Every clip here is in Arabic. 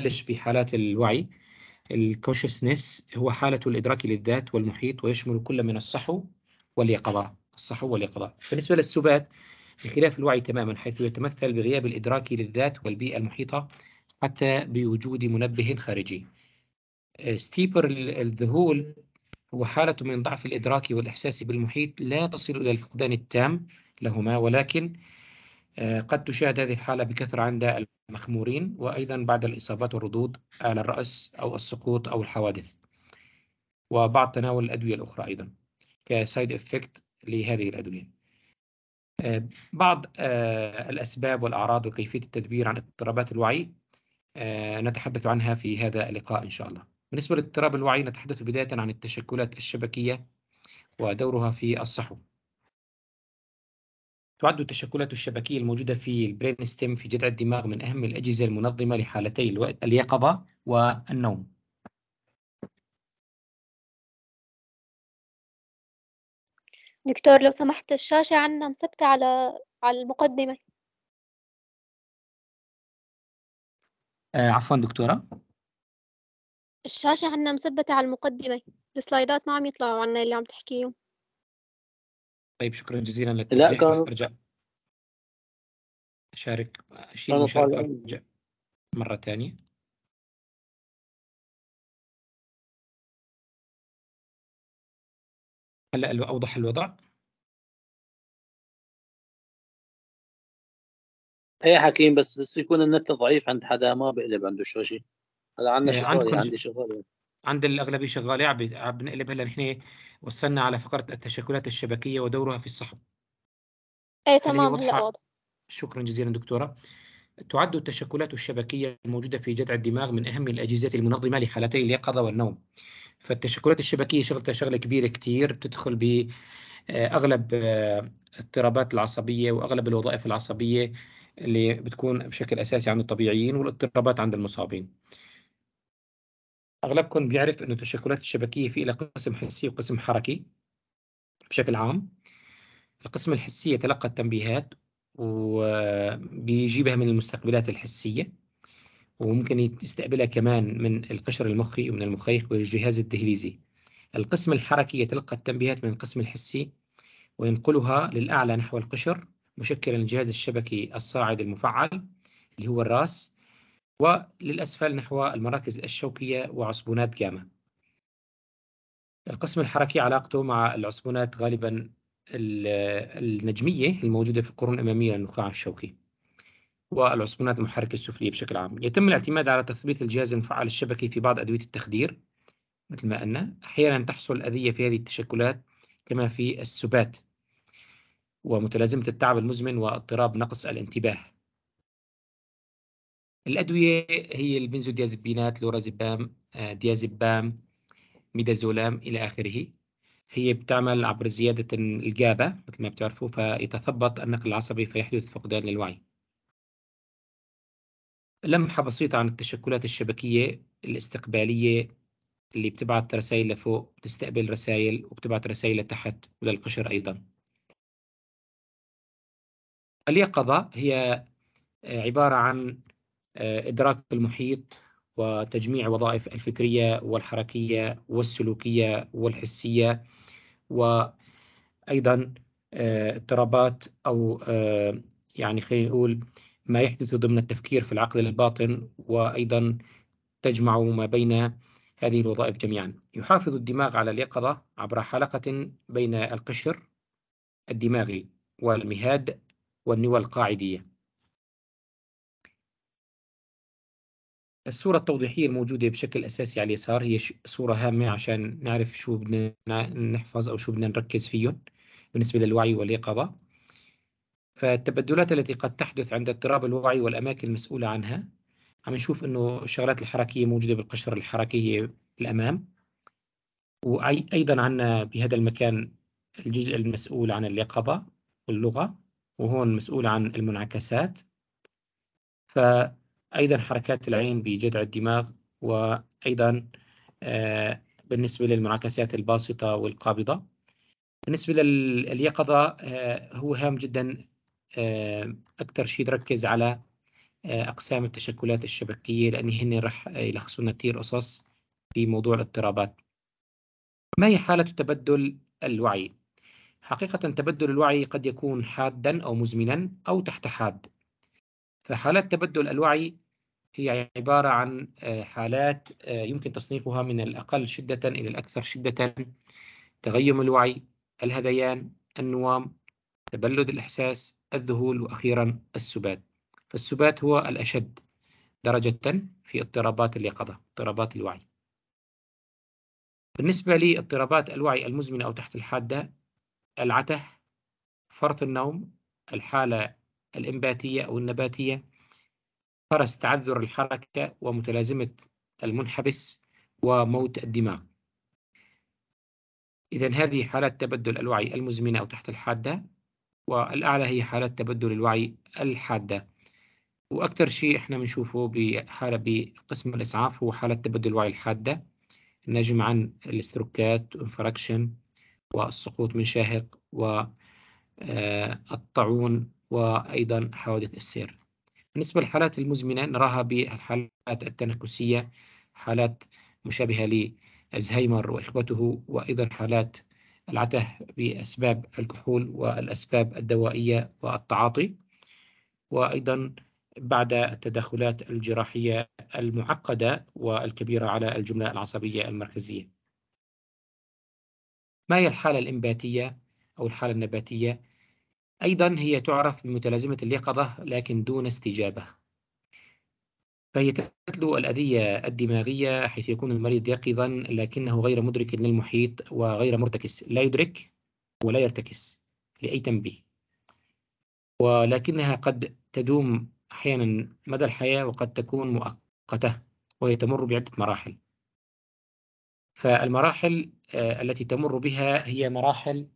يبلش بحالات الوعي الكوشسنس هو حالة الإدراك للذات والمحيط ويشمل كل من الصحو واليقظة الصحو واليقظة بالنسبة للسبات بخلاف الوعي تماما حيث يتمثل بغياب الإدراك للذات والبيئة المحيطة حتى بوجود منبه خارجي ستيبر آه، الذهول هو حالة من ضعف الإدراك والإحساس بالمحيط لا تصل إلى الفقدان التام لهما ولكن آه، قد تشاهد هذه الحالة بكثرة عند المخمورين وأيضا بعد الإصابات والردود على الرأس أو السقوط أو الحوادث وبعد تناول الأدوية الأخرى أيضا كسايد إفكت لهذه الأدوية آه، بعض آه، الأسباب والأعراض وكيفية التدبير عن اضطرابات الوعي نتحدث عنها في هذا اللقاء إن شاء الله بالنسبة لاضطراب الوعي نتحدث بداية عن التشكلات الشبكية ودورها في الصحو تعد التشكلات الشبكية الموجودة في البرين ستيم في جذع الدماغ من أهم الأجهزة المنظمة لحالتي اليقظة والنوم دكتور لو سمحت الشاشة عندنا مثبتة على على المقدمة آه عفوا دكتورة الشاشة عندنا مثبتة على المقدمة السلايدات ما عم يطلعوا عنا اللي عم تحكيهم طيب شكرا جزيلا لك لا كان ارجع اشارك اشيل ارجع مره ثانيه هلا اوضح الوضع اي حكيم بس بس يكون النت ضعيف عند حدا ما بقلب عنده شو شيء هلا عندنا إيه، شغل عندي شغل عند الأغلبية شغالة عم بنقلب هلا نحن وصلنا على فقرة التشكلات الشبكية ودورها في الصحب ايه تمام هلا واضح شكرا جزيلا دكتورة تعد التشكلات الشبكية الموجودة في جذع الدماغ من أهم الأجهزة المنظمة لحالتي اليقظة والنوم فالتشكلات الشبكية شغلتها شغلة كبيرة كتير بتدخل ب آه، أغلب الاضطرابات آه، العصبية وأغلب الوظائف العصبية اللي بتكون بشكل أساسي عند الطبيعيين والاضطرابات عند المصابين أغلبكم بيعرف أنه التشكلات الشبكية في لها قسم حسي وقسم حركي بشكل عام القسم الحسي يتلقى التنبيهات وبيجيبها من المستقبلات الحسية وممكن يستقبلها كمان من القشر المخي ومن المخيخ والجهاز الدهليزي القسم الحركي يتلقى التنبيهات من القسم الحسي وينقلها للأعلى نحو القشر مشكلا الجهاز الشبكي الصاعد المفعل اللي هو الراس وللأسفل نحو المراكز الشوكية وعصبونات جاما القسم الحركي علاقته مع العصبونات غالبا النجمية الموجودة في القرون الأمامية للنخاع الشوكي والعصبونات المحركة السفلية بشكل عام يتم الاعتماد على تثبيت الجهاز المفعل الشبكي في بعض أدوية التخدير مثل ما قلنا أحيانا تحصل الأذية في هذه التشكلات كما في السبات ومتلازمة التعب المزمن واضطراب نقص الانتباه الأدوية هي البنزوديازبينات لورازبام آه، ديازبام ميدازولام إلى آخره هي بتعمل عبر زيادة الجابة مثل ما بتعرفوا فيتثبط النقل العصبي فيحدث فقدان للوعي لمحة بسيطة عن التشكلات الشبكية الاستقبالية اللي بتبعت رسائل لفوق بتستقبل رسائل وبتبعت رسائل لتحت وللقشر أيضا اليقظة هي عبارة عن آه، إدراك المحيط وتجميع وظائف الفكرية والحركية والسلوكية والحسية وأيضا آه، اضطرابات أو آه، يعني خلينا نقول ما يحدث ضمن التفكير في العقل الباطن وأيضا تجمع ما بين هذه الوظائف جميعا يحافظ الدماغ على اليقظة عبر حلقة بين القشر الدماغي والمهاد والنوى القاعدية الصورة التوضيحية الموجودة بشكل أساسي على اليسار هي صورة هامة عشان نعرف شو بدنا نحفظ أو شو بدنا نركز فيهم بالنسبة للوعي واليقظة فالتبدلات التي قد تحدث عند اضطراب الوعي والأماكن المسؤولة عنها عم نشوف إنه الشغلات الحركية موجودة بالقشرة الحركية الأمام وأيضا عنا بهذا المكان الجزء المسؤول عن اليقظة واللغة وهون مسؤول عن المنعكسات ف أيضا حركات العين بجذع الدماغ وأيضا آه، بالنسبة للمنعكسات الباسطة والقابضة بالنسبة لليقظة آه، هو هام جدا آه، أكثر شيء تركز على أقسام التشكلات الشبكية لأن هن رح يلخصون كثير قصص في موضوع الاضطرابات ما هي حالة تبدل الوعي؟ حقيقة تبدل الوعي قد يكون حادا أو مزمنا أو تحت حاد فحالات تبدل الوعي هي عبارة عن آه، حالات آه، يمكن تصنيفها من الأقل شدة إلى الأكثر شدة تغيم الوعي الهذيان النوام تبلد الإحساس الذهول وأخيرا السبات فالسبات هو الأشد درجة في اضطرابات اليقظة اضطرابات الوعي بالنسبة لاضطرابات الوعي المزمنة أو تحت الحادة العته فرط النوم الحالة الإنباتية أو النباتية فرس تعذر الحركة ومتلازمة المنحبس وموت الدماغ إذا هذه حالات تبدل الوعي المزمنة أو تحت الحادة والأعلى هي حالات تبدل الوعي الحادة وأكثر شيء إحنا بنشوفه بحالة بقسم الإسعاف هو حالة تبدل الوعي الحادة الناجم عن الاستروكات وانفراكشن والسقوط من شاهق والطعون آه، وأيضا حوادث السير بالنسبة للحالات المزمنة نراها بالحالات التنكسية حالات مشابهة لزهايمر وإخوته وأيضا حالات العته بأسباب الكحول والأسباب الدوائية والتعاطي وأيضا بعد التدخلات الجراحية المعقدة والكبيرة على الجملة العصبية المركزية ما هي الحالة الإنباتية أو الحالة النباتية؟ أيضا هي تعرف بمتلازمة اليقظة لكن دون استجابة فهي تتلو الأذية الدماغية حيث يكون المريض يقظا لكنه غير مدرك للمحيط وغير مرتكس لا يدرك ولا يرتكس لأي تنبيه ولكنها قد تدوم أحيانا مدى الحياة وقد تكون مؤقتة وهي تمر بعدة مراحل فالمراحل آه، التي تمر بها هي مراحل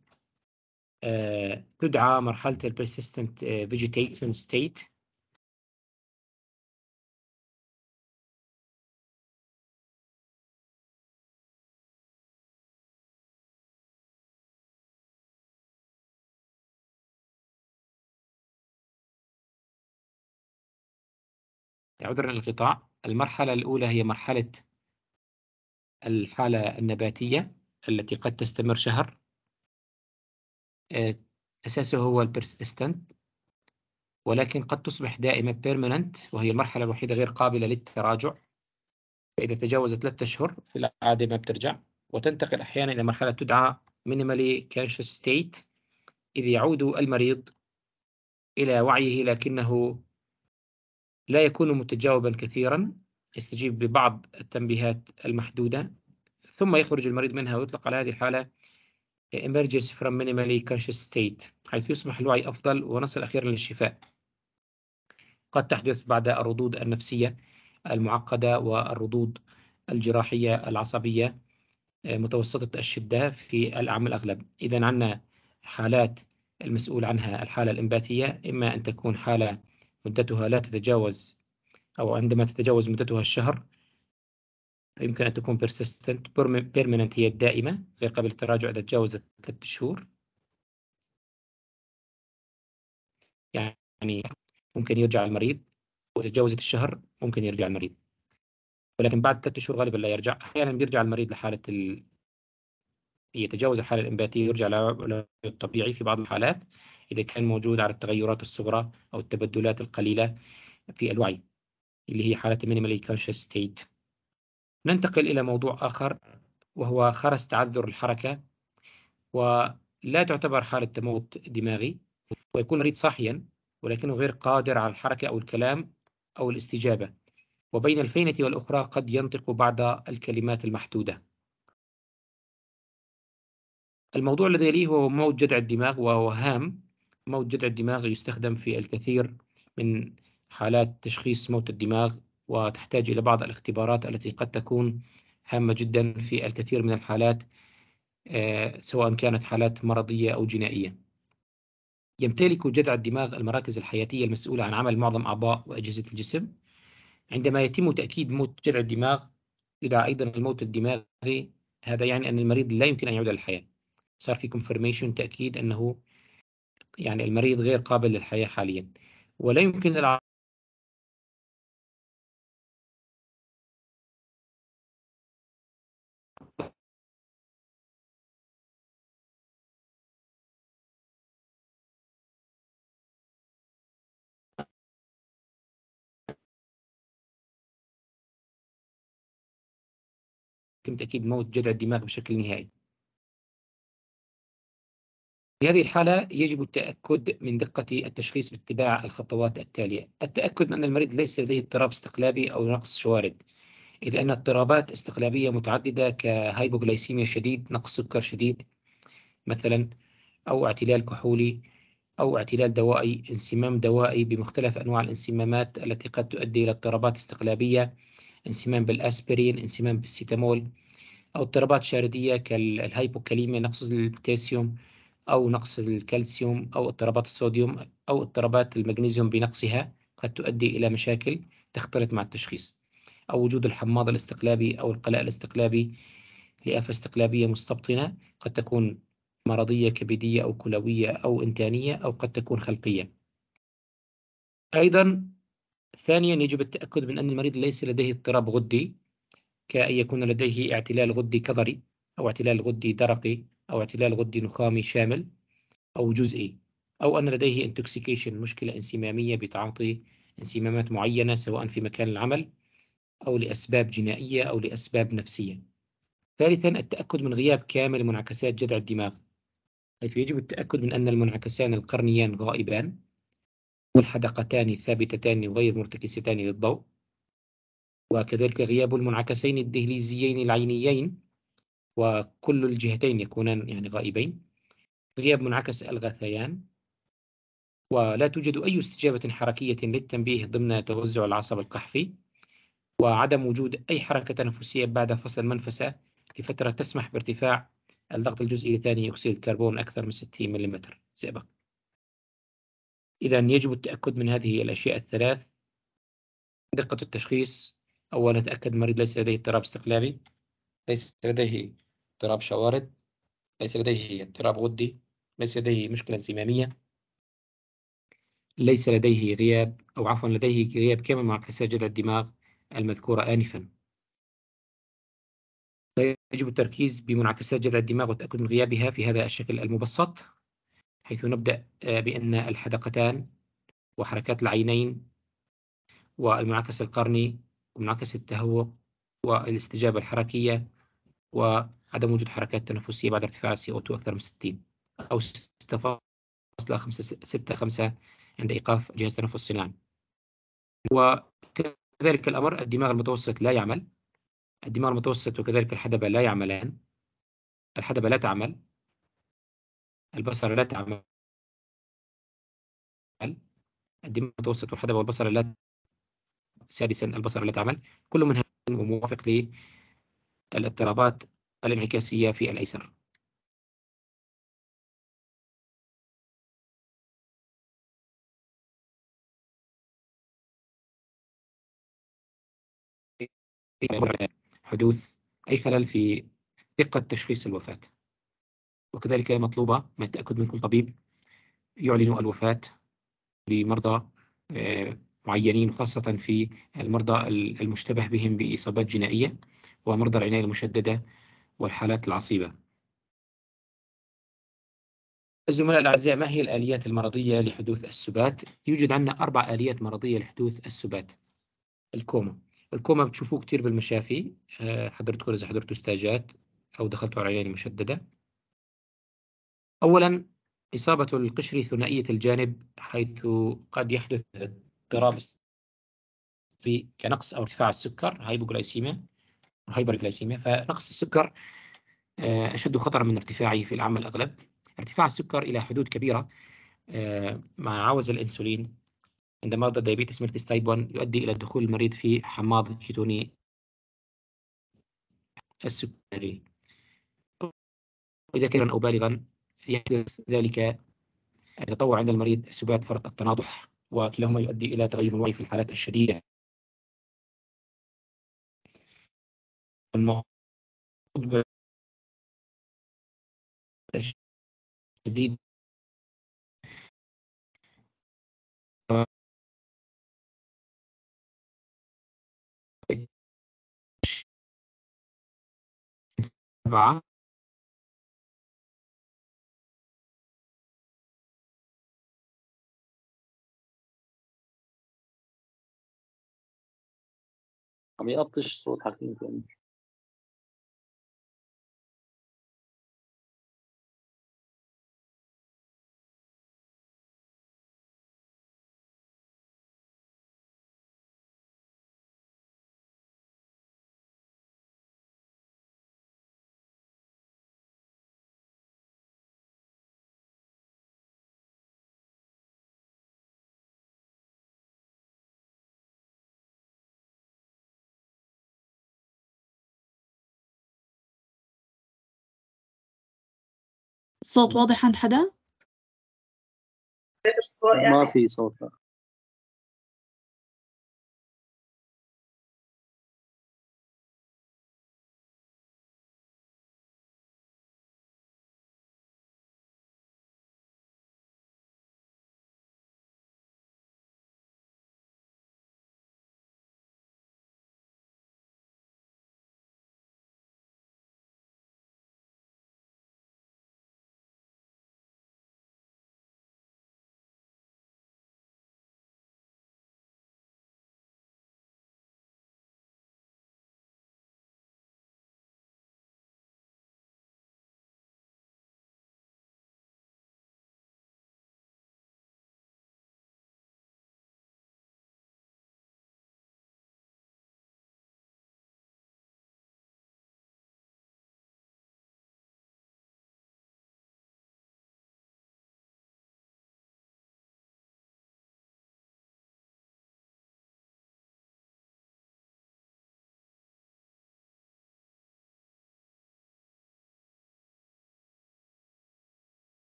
آه، تدعى مرحلة الـ persistent آه، vegetation state عذرا للقطاع المرحلة الأولى هي مرحلة الحالة النباتية التي قد تستمر شهر آه، أساسه هو البرسستنت ولكن قد تصبح دائمة permanent وهي المرحلة الوحيدة غير قابلة للتراجع فإذا تجاوزت ثلاثة أشهر في العادة ما بترجع وتنتقل أحيانا إلى مرحلة تدعى minimally conscious state إذ يعود المريض إلى وعيه لكنه لا يكون متجاوبا كثيرا يستجيب ببعض التنبيهات المحدودة ثم يخرج المريض منها ويطلق على هذه الحالة emerges from minimally conscious state حيث يصبح الوعي أفضل ونصل أخيرا للشفاء قد تحدث بعد الردود النفسية المعقدة والردود الجراحية العصبية آه، متوسطة الشدة في الأعمال الأغلب إذا عندنا حالات المسؤول عنها الحالة الإنباتية إما أن تكون حالة مدتها لا تتجاوز أو عندما تتجاوز مدتها الشهر يمكن أن تكون persistent permanent هي الدائمة غير قابلة للتراجع إذا تجاوزت ثلاثة شهور يعني ممكن يرجع المريض وإذا تجاوزت الشهر ممكن يرجع المريض ولكن بعد ثلاثة شهور غالبا لا يرجع أحيانا بيرجع المريض لحالة ال... يتجاوز الحالة الإنباتية ويرجع للطبيعي في بعض الحالات إذا كان موجود على التغيرات الصغرى أو التبدلات القليلة في الوعي اللي هي حالة minimally conscious state ننتقل إلى موضوع آخر وهو خرس تعذر الحركة ولا تعتبر حالة تموت دماغي ويكون المريض صاحيا ولكنه غير قادر على الحركة أو الكلام أو الاستجابة وبين الفينة والأخرى قد ينطق بعض الكلمات المحدودة الموضوع الذي يليه هو موت جذع الدماغ وهو هام موت جذع الدماغ يستخدم في الكثير من حالات تشخيص موت الدماغ وتحتاج إلى بعض الاختبارات التي قد تكون هامة جدا في الكثير من الحالات آه، سواء كانت حالات مرضية أو جنائية يمتلك جذع الدماغ المراكز الحياتية المسؤولة عن عمل معظم أعضاء وأجهزة الجسم عندما يتم تأكيد موت جذع الدماغ يدعى أيضا الموت الدماغي هذا يعني أن المريض لا يمكن أن يعود للحياة صار في كونفرميشن تأكيد أنه يعني المريض غير قابل للحياة حاليا ولا يمكن يتم تأكيد موت جذع الدماغ بشكل نهائي في هذه الحالة يجب التأكد من دقة التشخيص باتباع الخطوات التالية التأكد من أن المريض ليس لديه اضطراب استقلابي أو نقص شوارد إذ أن اضطرابات استقلابية متعددة كهايبوغليسيميا شديد نقص سكر شديد مثلا أو اعتلال كحولي أو اعتلال دوائي انسمام دوائي بمختلف أنواع الانسمامات التي قد تؤدي إلى اضطرابات استقلابية انسمام بالاسبرين انسمام بالسيتامول او اضطرابات شرديه كالهايبوكاليميا نقص البوتاسيوم او نقص الكالسيوم او اضطرابات الصوديوم او اضطرابات المغنيسيوم بنقصها قد تؤدي الى مشاكل تختلط مع التشخيص او وجود الحماض الاستقلابي او القلاء الاستقلابي لآفة استقلابية مستبطنة قد تكون مرضية كبدية أو كلوية أو إنتانية أو قد تكون خلقية أيضا ثانيا يجب التأكد من أن المريض ليس لديه اضطراب غدي كأن يكون لديه اعتلال غدي كظري أو اعتلال غدي درقي أو اعتلال غدي نخامي شامل أو جزئي أو أن لديه انتوكسيكيشن مشكلة انسمامية بتعاطي انسمامات معينة سواء في مكان العمل أو لأسباب جنائية أو لأسباب نفسية. ثالثا التأكد من غياب كامل منعكسات جذع الدماغ حيث يجب التأكد من أن المنعكسان القرنيان غائبان والحدقتان ثابتتان وغير مرتكستان للضوء وكذلك غياب المنعكسين الدهليزيين العينيين وكل الجهتين يكونان يعني غائبين غياب منعكس الغثيان ولا توجد أي استجابة حركية للتنبيه ضمن توزع العصب القحفي وعدم وجود أي حركة تنفسية بعد فصل المنفسة لفترة تسمح بارتفاع الضغط الجزئي لثاني أكسيد الكربون أكثر من 60 ملم زئبق إذا يجب التأكد من هذه الأشياء الثلاث دقة التشخيص أولا تأكد المريض ليس لديه اضطراب استقلابي ليس لديه اضطراب شوارد ليس لديه اضطراب غدي ليس لديه مشكلة زمامية ليس لديه غياب أو عفوا لديه غياب كامل معكسات جذع الدماغ المذكورة آنفا يجب التركيز بمنعكسات جذع الدماغ وتأكد من غيابها في هذا الشكل المبسط حيث نبدأ آه، بأن الحدقتان وحركات العينين والمنعكس القرني ومنعكس التهوق والاستجابة الحركية وعدم وجود حركات تنفسية بعد ارتفاع CO2 أكثر من 60 أو 6.65 عند إيقاف جهاز التنفس الصناعي وكذلك الأمر الدماغ المتوسط لا يعمل الدماغ المتوسط وكذلك الحدبة لا يعملان الحدبة لا تعمل البصره لا تعمل الدماغ المتوسط إيه والحدبة والبصره لا سادسا البصره لا تعمل كل منها وموافق للاضطرابات الانعكاسية في الأيسر حدوث أي خلل في دقة تشخيص الوفاة وكذلك مطلوبة مع التأكد من كل طبيب يعلن الوفاة لمرضى آه، معينين خاصة في المرضى المشتبه بهم بإصابات جنائية ومرضى العناية المشددة والحالات العصيبة الزملاء الأعزاء ما هي الآليات المرضية لحدوث السبات؟ يوجد عندنا أربع آليات مرضية لحدوث السبات الكوما الكوما بتشوفوه كتير بالمشافي آه، حضرتكم إذا حضرتوا استاجات أو دخلتوا على العناية المشددة أولا إصابة القشر ثنائية الجانب حيث قد يحدث اضطراب في كنقص أو ارتفاع السكر هايبوغلايسيميا وهايبرغلايسيميا فنقص السكر آه، أشد خطرا من ارتفاعه في العام الأغلب ارتفاع السكر إلى حدود كبيرة آه، مع عوز الأنسولين عند مرضى الديابيتس ميرتس تايب 1 يؤدي إلى دخول المريض في حماض كيتوني السكري إذا كان أو بالغا يحدث ذلك يتطور عند المريض سبات فرط التناضح وكلاهما يؤدي إلى تغير الوعي في الحالات الشديدة الشديد سبعة می الصوت واضح عند حدا؟ ما يعني في صوت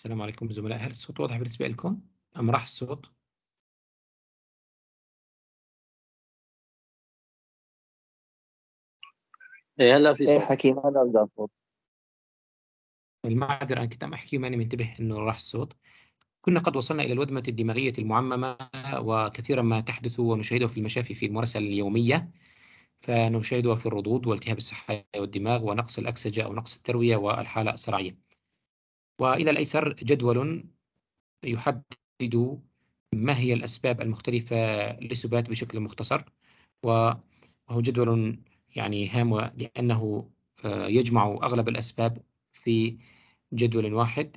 السلام عليكم زملاء هل الصوت واضح بالنسبة لكم أم راح الصوت؟ ايه هلا في إيه، صوت ايه حكينا هلا رجع الصوت المعذرة أنا كنت عم أحكي وماني منتبه إنه راح الصوت كنا قد وصلنا إلى الودمة الدماغية المعممة وكثيرا ما تحدث ونشاهده في المشافي في الممارسة اليومية فنشاهدها في الرضوض والتهاب الصحة والدماغ ونقص الأكسجة أو نقص التروية والحالة الصرعية والى الايسر جدول يحدد ما هي الاسباب المختلفه للسبات بشكل مختصر وهو جدول يعني هام لانه آه، يجمع اغلب الاسباب في جدول واحد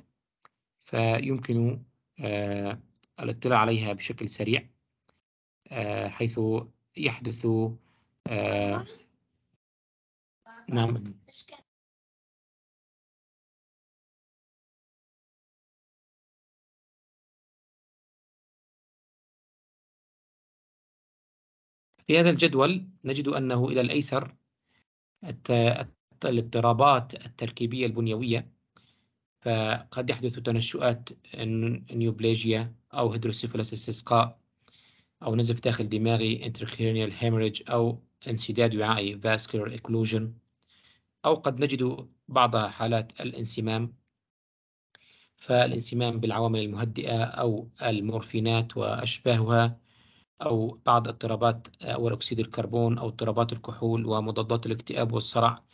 فيمكن آه، الاطلاع عليها بشكل سريع آه، حيث يحدث نعم, نعم. في هذا الجدول نجد أنه إلى الأيسر الاضطرابات التركيبية البنيوية فقد يحدث تنشؤات نيوبليجيا أو هيدروسيفلس استسقاء أو نزف داخل دماغي intracranial hemorrhage أو انسداد وعائي vascular occlusion أو قد نجد بعض حالات الانسمام فالانسمام بالعوامل المهدئة أو المورفينات وأشباهها أو بعض اضطرابات آه، أكسيد الكربون أو اضطرابات الكحول ومضادات الاكتئاب والصرع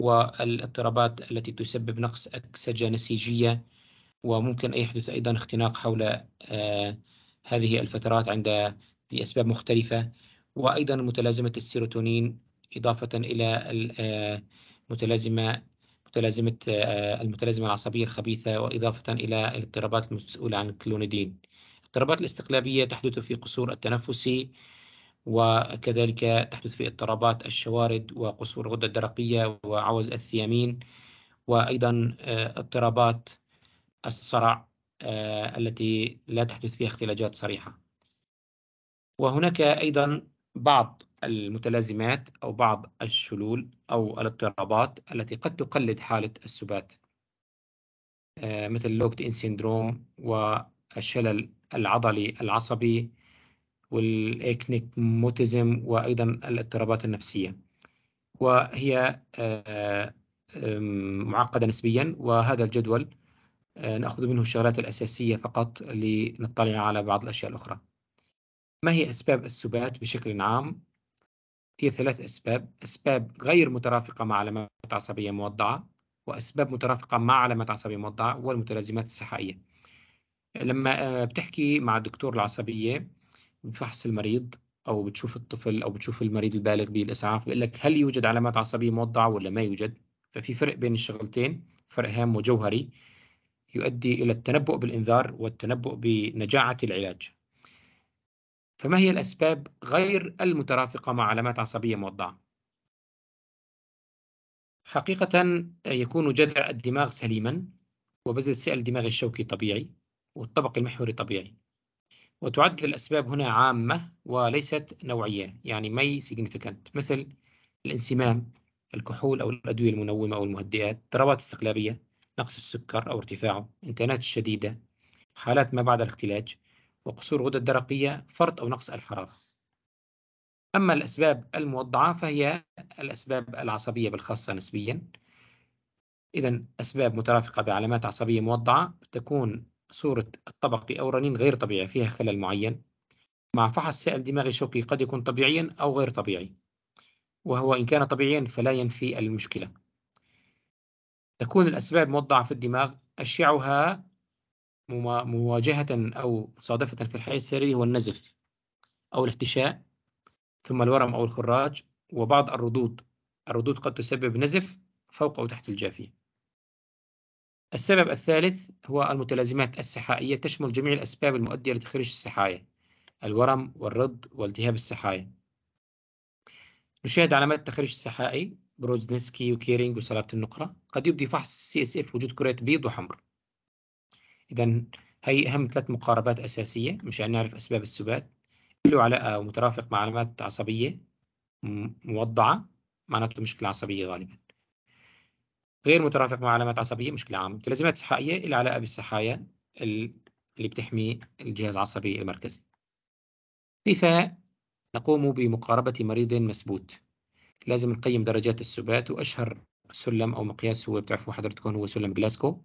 والاضطرابات التي تسبب نقص أكسجة نسيجية وممكن أن يحدث أيضا اختناق حول آه، هذه الفترات عند لأسباب مختلفة وأيضا متلازمة السيروتونين إضافة إلى المتلازمة متلازمة آه، المتلازمة العصبية الخبيثة وإضافة إلى الاضطرابات المسؤولة عن الكلونيدين. اضطرابات الاستقلابية تحدث في قصور التنفسي وكذلك تحدث في اضطرابات الشوارد وقصور الغدة الدرقية وعوز الثيامين وأيضا آه، اضطرابات الصرع آه، التي لا تحدث فيها اختلاجات صريحة وهناك أيضا بعض المتلازمات أو بعض الشلول أو الاضطرابات التي قد تقلد حالة السبات آه، مثل لوكت إن سيندروم والشلل العضلي العصبي والإكنيكموتيزم وأيضا الاضطرابات النفسية وهي آه، معقدة نسبيا وهذا الجدول آه، نأخذ منه الشغلات الأساسية فقط لنطلع على بعض الأشياء الأخرى ما هي أسباب السبات بشكل عام؟ هي ثلاث أسباب أسباب غير مترافقة مع علامات عصبية موضعة وأسباب مترافقة مع علامات عصبية موضعة والمتلازمات الصحائية لما آه، بتحكي مع الدكتور العصبيه بفحص المريض او بتشوف الطفل او بتشوف المريض البالغ بالاسعاف بيقول لك هل يوجد علامات عصبيه موضعه ولا ما يوجد ففي فرق بين الشغلتين فرق هام وجوهري يؤدي الى التنبؤ بالانذار والتنبؤ بنجاعه العلاج فما هي الاسباب غير المترافقه مع علامات عصبيه موضعه حقيقه آه، يكون جذع الدماغ سليما وبذل سائل الدماغ الشوكي طبيعي والطبق المحوري طبيعي وتعد الأسباب هنا عامة وليست نوعية يعني مي significant مثل الانسمام الكحول أو الأدوية المنومة أو المهدئات ضربات استقلابية نقص السكر أو ارتفاعه إنتانات الشديدة حالات ما بعد الاختلاج وقصور غدة الدرقية فرط أو نقص الحرارة أما الأسباب الموضعة فهي الأسباب العصبية بالخاصة نسبيا إذا أسباب مترافقة بعلامات عصبية موضعة تكون صورة الطبقي أو رنين غير طبيعي فيها خلل معين مع فحص سائل دماغي شوكي قد يكون طبيعيا أو غير طبيعي وهو إن كان طبيعيا فلا ينفي المشكلة تكون الأسباب موضعة في الدماغ أشعها مواجهة أو مصادفة في الحياة السريرية هو النزف أو الاحتشاء ثم الورم أو الخراج وبعض الردود الردود قد تسبب نزف فوق أو تحت الجافية السبب الثالث هو المتلازمات السحائية تشمل جميع الأسباب المؤدية لتخريج السحايا الورم والرض والتهاب السحايا نشاهد علامات التخريج السحائي بروزنسكي وكيرينج وصلابة النقرة قد يبدي فحص سي اس اف وجود كريات بيض وحمر إذا هي أهم ثلاث مقاربات أساسية مشان يعني نعرف أسباب السبات له علاقة مترافق مع علامات عصبية موضعة معناته مشكلة عصبية غالبا غير مترافق مع علامات عصبيه مشكله عامه متلازمات صحائيه لها علاقه بالسحايا اللي بتحمي الجهاز العصبي المركزي كيف نقوم بمقاربه مريض مسبوت لازم نقيم درجات السبات واشهر سلم او مقياس هو بتعرفوا حضرتكم هو سلم جلاسكو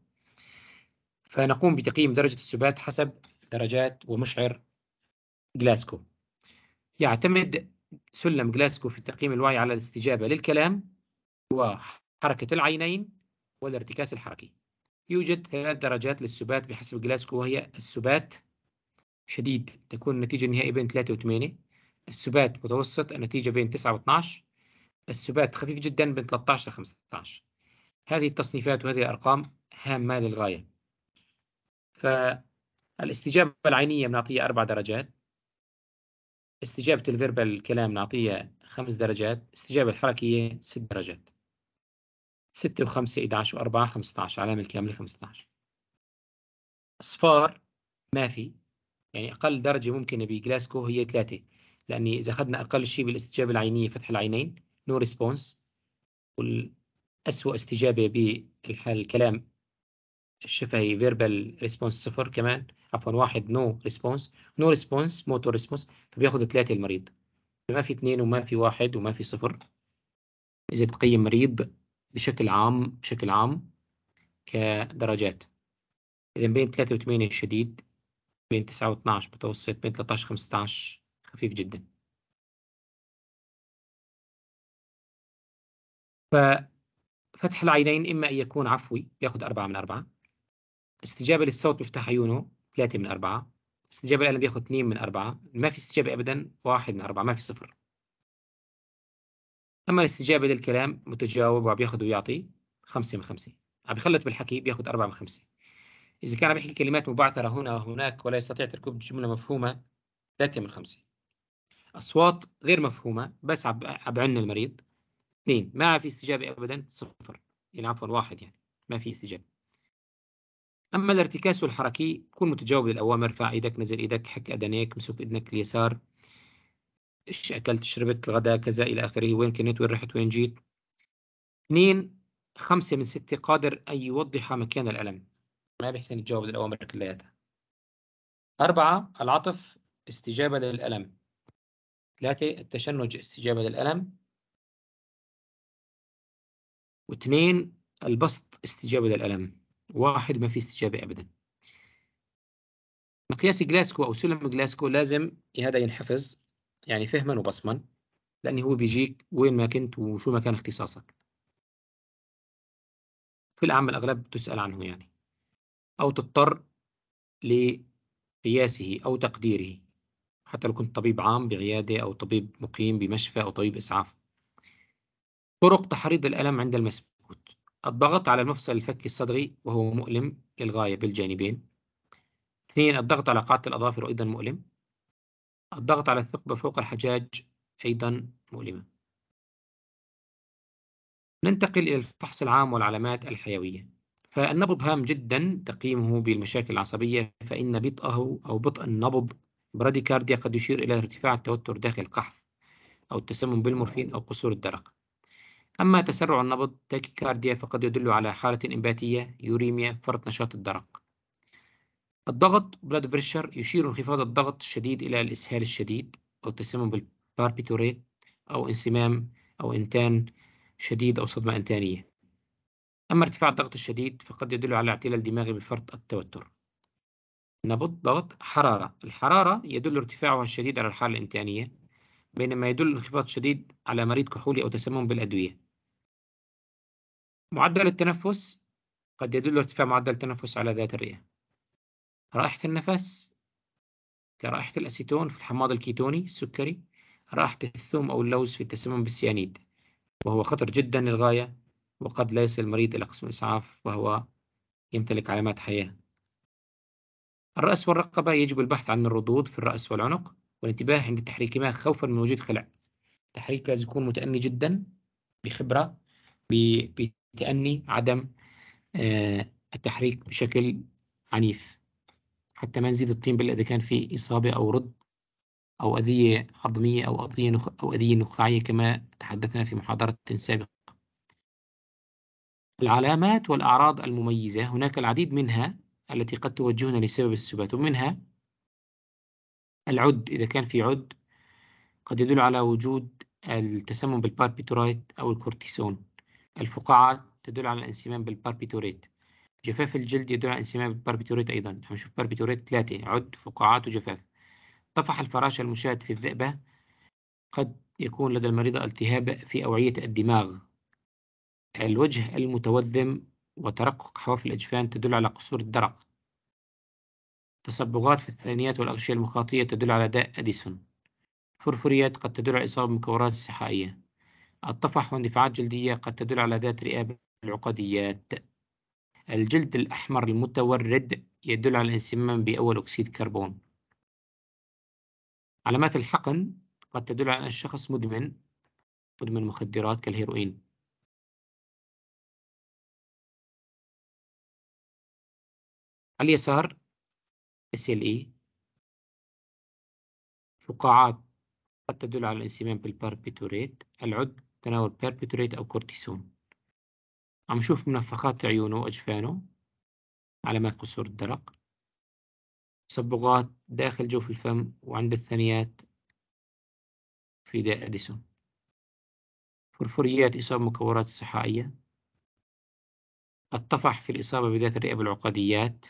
فنقوم بتقييم درجه السبات حسب درجات ومشعر جلاسكو يعتمد سلم جلاسكو في تقييم الوعي على الاستجابه للكلام حركة العينين والارتكاس الحركي يوجد ثلاث درجات للسبات بحسب جلاسكو وهي السبات شديد تكون النتيجة النهائية بين 3 و 8 السبات متوسط النتيجة بين 9 و 12 السبات خفيف جدا بين 13 ل 15 هذه التصنيفات وهذه الأرقام هامة للغاية فالاستجابة العينية بنعطيها أربع درجات استجابة الفيربال الكلام نعطيها خمس درجات استجابة الحركية ست درجات 6 و5 11 و4 15 علامة الكاملة 15 صفار ما في يعني أقل درجة ممكنة بجلاسكو هي 3 لأني إذا أخذنا أقل شيء بالاستجابة العينية فتح العينين نو no ريسبونس والأسوأ استجابة بالكلام الشفهي فيربال ريسبونس صفر كمان عفوا واحد نو ريسبونس نو ريسبونس موتور ريسبونس فبياخذ ثلاثة المريض فما في اثنين وما في واحد وما في صفر إذا تقيم مريض بشكل عام بشكل عام كدرجات إذا بين 3 و8 شديد بين 9 و12 متوسط بين 13 و 15 خفيف جدا ففتح العينين إما أن يكون عفوي يأخذ 4 من 4 استجابة للصوت بيفتح عيونه 3 من 4 استجابة القلم بياخذ 2 من 4 ما في استجابة أبدا 1 من 4 ما في صفر أما الاستجابة للكلام متجاوب وعم ياخذ ويعطي خمسة من خمسة عم بيخلط بالحكي بياخذ أربعة من خمسة إذا كان عم يحكي كلمات مبعثرة هنا وهناك ولا يستطيع تركيب جملة مفهومة ثلاثة من خمسة أصوات غير مفهومة بس عب عنا المريض اثنين ما في استجابة أبدا صفر يعني عفوا واحد يعني ما في استجابة أما الارتكاس الحركي كن متجاوب للأوامر ارفع إيدك نزل إيدك حك أدنيك مسك إذنك اليسار إيش أكلت شربت الغداء كذا إلى آخره وين كنت وين رحت وين جيت اثنين خمسة من ستة قادر أن يوضح مكان الألم ما بحسن يتجاوب الأوامر كلياتها أربعة العطف استجابة للألم ثلاثة التشنج استجابة للألم واثنين البسط استجابة للألم واحد ما في استجابة أبدا مقياس جلاسكو أو سلم جلاسكو لازم هذا ينحفظ يعني فهما وبصما لأن هو بيجيك وين ما كنت وشو ما كان اختصاصك في العام الأغلب تسأل عنه يعني أو تضطر لقياسه أو تقديره حتى لو كنت طبيب عام بعيادة أو طبيب مقيم بمشفى أو طبيب إسعاف طرق تحريض الألم عند المسكوت الضغط على المفصل الفكي الصدغي وهو مؤلم للغاية بالجانبين اثنين الضغط على قاعدة الأظافر أيضا مؤلم الضغط على الثقب فوق الحجاج أيضا مؤلمة ننتقل إلى الفحص العام والعلامات الحيوية فالنبض هام جدا تقييمه بالمشاكل العصبية فإن بطئه أو بطء النبض براديكارديا قد يشير إلى ارتفاع التوتر داخل القحف أو التسمم بالمورفين أو قصور الدرق أما تسرع النبض تاكيكارديا فقد يدل على حالة إنباتية يوريميا فرط نشاط الدرق الضغط بلاد بريشر يشير انخفاض الضغط الشديد إلى الإسهال الشديد أو التسمم بالباربيتوريت أو انسمام أو إنتان شديد أو صدمة إنتانية أما ارتفاع الضغط الشديد فقد يدل على اعتلال دماغي بفرط التوتر نبض ضغط حرارة الحرارة يدل ارتفاعها الشديد على الحالة الإنتانية بينما يدل الانخفاض الشديد على مريض كحولي أو تسمم بالأدوية معدل التنفس قد يدل ارتفاع معدل التنفس على ذات الرئة رائحة النفس كرائحة الأسيتون في الحماض الكيتوني السكري رائحة الثوم أو اللوز في التسمم بالسيانيد وهو خطر جدا للغاية وقد لا يصل المريض إلى قسم الإسعاف وهو يمتلك علامات حياة الرأس والرقبة يجب البحث عن الرضوض في الرأس والعنق والانتباه عند تحريكهما خوفا من وجود خلع تحريك لازم يكون متأني جدا بخبرة بتأني عدم آه، التحريك بشكل عنيف حتى ما نزيد الطين بل إذا كان في إصابة أو رد أو أذية عظمية أو أذية نخ... أو أذية نخاعية كما تحدثنا في محاضرة سابقة. العلامات والأعراض المميزة هناك العديد منها التي قد توجهنا لسبب السبات ومنها العد إذا كان في عد قد يدل على وجود التسمم بالباربيتورايت أو الكورتيسون الفقاعة تدل على الانسمام بالباربيتوريت جفاف الجلد يدل على انسماء بالباربيتوريت أيضا هنشوف باربيتوريت ثلاثة عد فقاعات وجفاف طفح الفراشة المشاهد في الذئبة قد يكون لدى المريضة التهاب في أوعية الدماغ الوجه المتوذم وترقق حواف الأجفان تدل على قصور الدرق تصبغات في الثانيات والأغشية المخاطية تدل على داء أديسون فرفوريات قد تدل على إصابة بمكورات السحائية الطفح واندفاعات جلدية قد تدل على ذات رئاب العقديات الجلد الأحمر المتورد يدل على الانسمام بأول أكسيد كربون علامات الحقن قد تدل على أن الشخص مدمن مدمن مخدرات كالهيروين اليسار SLE فقاعات قد تدل على الانسمام بالباربيتوريت العد تناول باربيتوريت أو كورتيسون عم نشوف منفخات عيونه وأجفانه علامات قصور الدرق تصبغات داخل جوف الفم وعند الثنيات في داء أديسون فرفوريات إصابة مكورات صحائيه الطفح في الإصابة بذات الرئة بالعقديات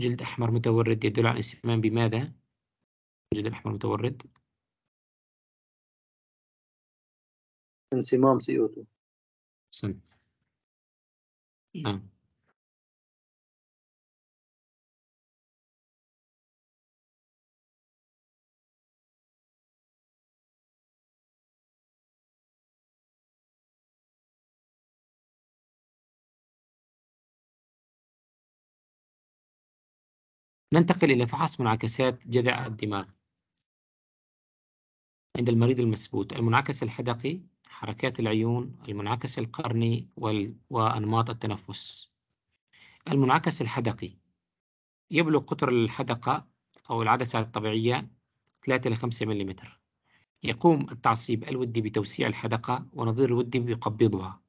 جلد أحمر متورد يدل على الاستفهام بماذا؟ الجلد الأحمر متورد انسمام CO2 سنة إيه. نعم. ننتقل إلى فحص منعكسات جذع الدماغ عند المريض المسبوت المنعكس الحدقي حركات العيون المنعكس القرني وأنماط التنفس المنعكس الحدقي يبلغ قطر الحدقة أو العدسة الطبيعية 3 إلى 5 ملم يقوم التعصيب الودي بتوسيع الحدقة ونظير الودي بيقبضها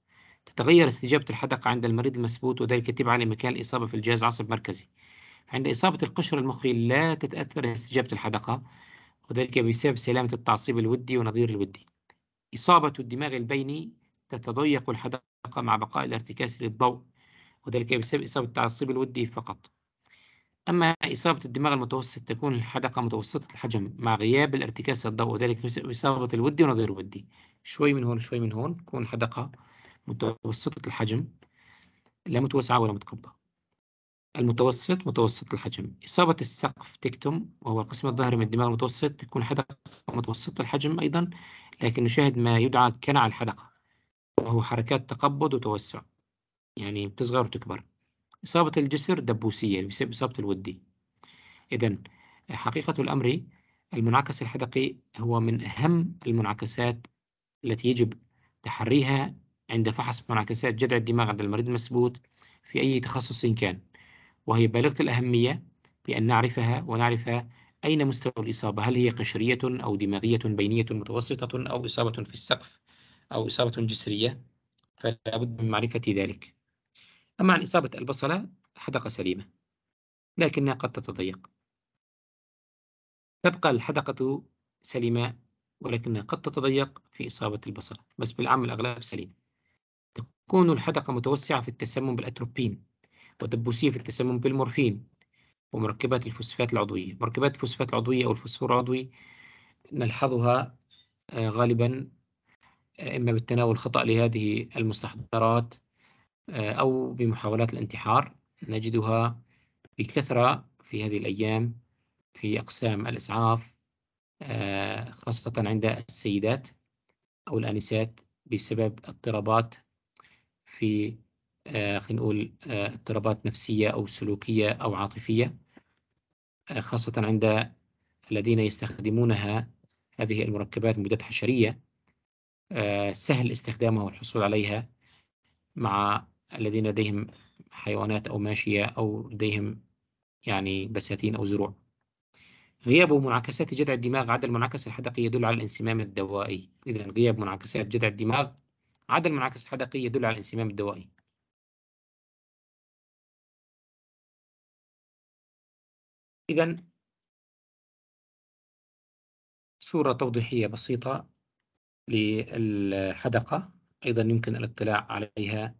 تتغير استجابة الحدقة عند المريض المسبوط وذلك تبعا لمكان الإصابة في الجهاز عصب مركزي عند إصابة القشرة المخي لا تتأثر استجابة الحدقة وذلك بسبب سلامة التعصيب الودي ونظير الودي إصابة الدماغ البيني تتضيق الحدقة مع بقاء الارتكاس للضوء وذلك بسبب إصابة التعصب الودي فقط أما إصابة الدماغ المتوسط تكون الحدقة متوسطة الحجم مع غياب الارتكاس للضوء وذلك إصابة الودي ونظير الودي شوي من هون شوي من هون تكون حدقة متوسطة الحجم لا متوسعة ولا متقبضة المتوسط متوسط الحجم إصابة السقف تكتم وهو القسم الظهري من الدماغ المتوسط تكون حدقة متوسطة الحجم أيضا لكن نشاهد ما يدعى كنع الحدقة وهو حركات تقبض وتوسع يعني بتصغر وتكبر إصابة الجسر دبوسية بسبب إصابة الودي إذا حقيقة الأمر المنعكس الحدقي هو من أهم المنعكسات التي يجب تحريها عند فحص منعكسات جذع الدماغ عند المريض المسبوت في أي تخصص كان وهي بالغة الأهمية بأن نعرفها ونعرف أين مستوى الإصابة؟ هل هي قشرية أو دماغية بينية متوسطة أو إصابة في السقف أو إصابة جسرية؟ فلا بد من معرفة ذلك. أما عن إصابة البصلة حدقة سليمة لكنها قد تتضيق. تبقى الحدقة سليمة ولكنها قد تتضيق في إصابة البصلة بس بالعام الأغلب سليم. تكون الحدقة متوسعة في التسمم بالأتروبين وتبوسية في التسمم بالمورفين ومركبات الفوسفات العضوية مركبات الفوسفات العضوية أو الفوسفور العضوي نلحظها آه، غالبا آه، إما بالتناول خطأ لهذه المستحضرات آه، أو بمحاولات الانتحار نجدها بكثرة في هذه الأيام في أقسام الإسعاف خاصة عند السيدات أو الآنسات بسبب اضطرابات في آه، خلينا نقول آه، اضطرابات نفسية أو سلوكية أو عاطفية آه، خاصة عند الذين يستخدمونها هذه المركبات مضادات حشرية سهل استخدامها والحصول عليها مع الذين لديهم حيوانات أو ماشية أو لديهم يعني بساتين أو زروع غياب منعكسات جذع الدماغ عدا المنعكس الحدقي يدل على الانسمام الدوائي إذا غياب منعكسات جذع الدماغ عدا المنعكس الحدقي يدل على الانسمام الدوائي إذا صورة توضيحية بسيطة للحدقة أيضا يمكن الاطلاع عليها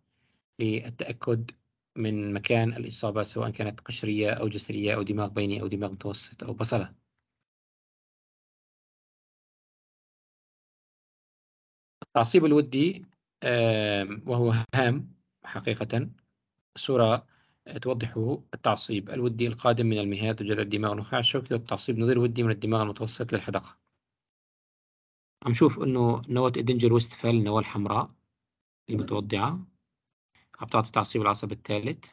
للتأكد من مكان الإصابة سواء كانت قشرية أو جسرية أو دماغ بيني أو دماغ متوسط أو بصلة التعصيب الودي وهو هام حقيقة صورة توضح التعصيب الودي القادم من المهاد وجذع الدماغ النخاع الشوكي والتعصيب نظير ودي من الدماغ المتوسط للحدقة عم شوف إنه نواة إدنجر وستفال النواة الحمراء المتوضعة عم تعطي تعصيب العصب الثالث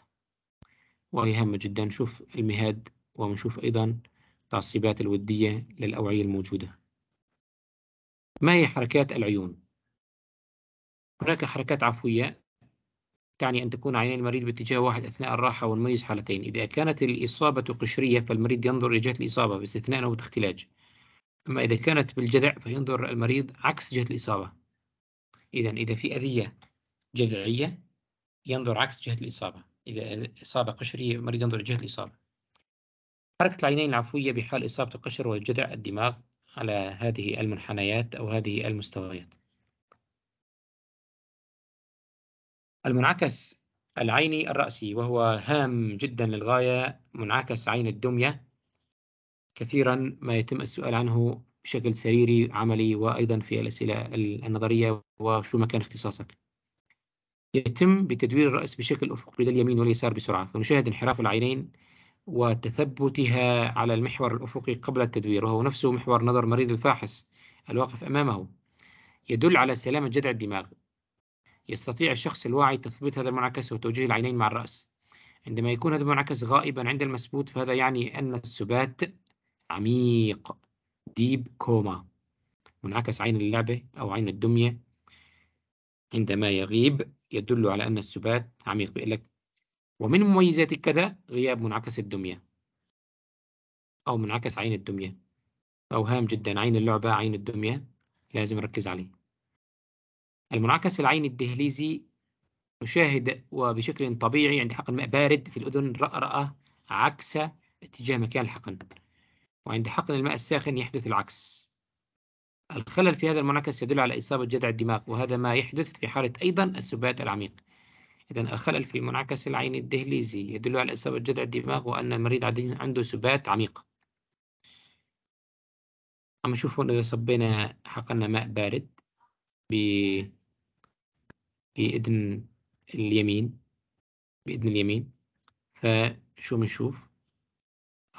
وهي هامة جدا نشوف المهاد ونشوف أيضا تعصيبات الودية للأوعية الموجودة ما هي حركات العيون؟ هناك حركات عفوية تعني أن تكون عيني المريض باتجاه واحد أثناء الراحة ونميز حالتين إذا كانت الإصابة قشرية فالمريض ينظر إلى جهة الإصابة باستثناء نوبة اختلاج أما إذا كانت بالجذع فينظر المريض عكس جهة الإصابة إذا إذا في أذية جذعية ينظر عكس جهة الإصابة إذا إصابة قشرية المريض ينظر إلى جهة الإصابة حركة العينين العفوية بحال إصابة القشر والجذع الدماغ على هذه المنحنيات أو هذه المستويات المنعكس العيني الرأسي وهو هام جدا للغاية منعكس عين الدمية كثيرا ما يتم السؤال عنه بشكل سريري عملي وأيضا في الأسئلة النظرية وشو مكان اختصاصك يتم بتدوير الرأس بشكل أفقي لليمين واليسار بسرعة فنشاهد انحراف العينين وتثبتها على المحور الأفقي قبل التدوير وهو نفسه محور نظر مريض الفاحص الواقف أمامه يدل على سلامة جذع الدماغ يستطيع الشخص الواعي تثبيت هذا المنعكس وتوجيه العينين مع الرأس عندما يكون هذا المنعكس غائبا عند المسبوت فهذا يعني أن السبات عميق ديب كوما منعكس عين اللعبة أو عين الدمية عندما يغيب يدل على أن السبات عميق بيقول لك ومن مميزات كذا غياب منعكس الدمية أو منعكس عين الدمية أوهام جدا عين اللعبة عين الدمية لازم نركز عليه المنعكس العيني الدهليزي نشاهد وبشكل طبيعي عند حقن ماء بارد في الأذن رأرأة عكس اتجاه مكان الحقن وعند حقن الماء الساخن يحدث العكس الخلل في هذا المنعكس يدل على إصابة جذع الدماغ وهذا ما يحدث في حالة أيضا السبات العميق إذا الخلل في المنعكس العيني الدهليزي يدل على إصابة جذع الدماغ وأن المريض عنده سبات عميق عم نشوف هون إذا صبينا حقنا ماء بارد ب بإذن اليمين بإذن اليمين فشو بنشوف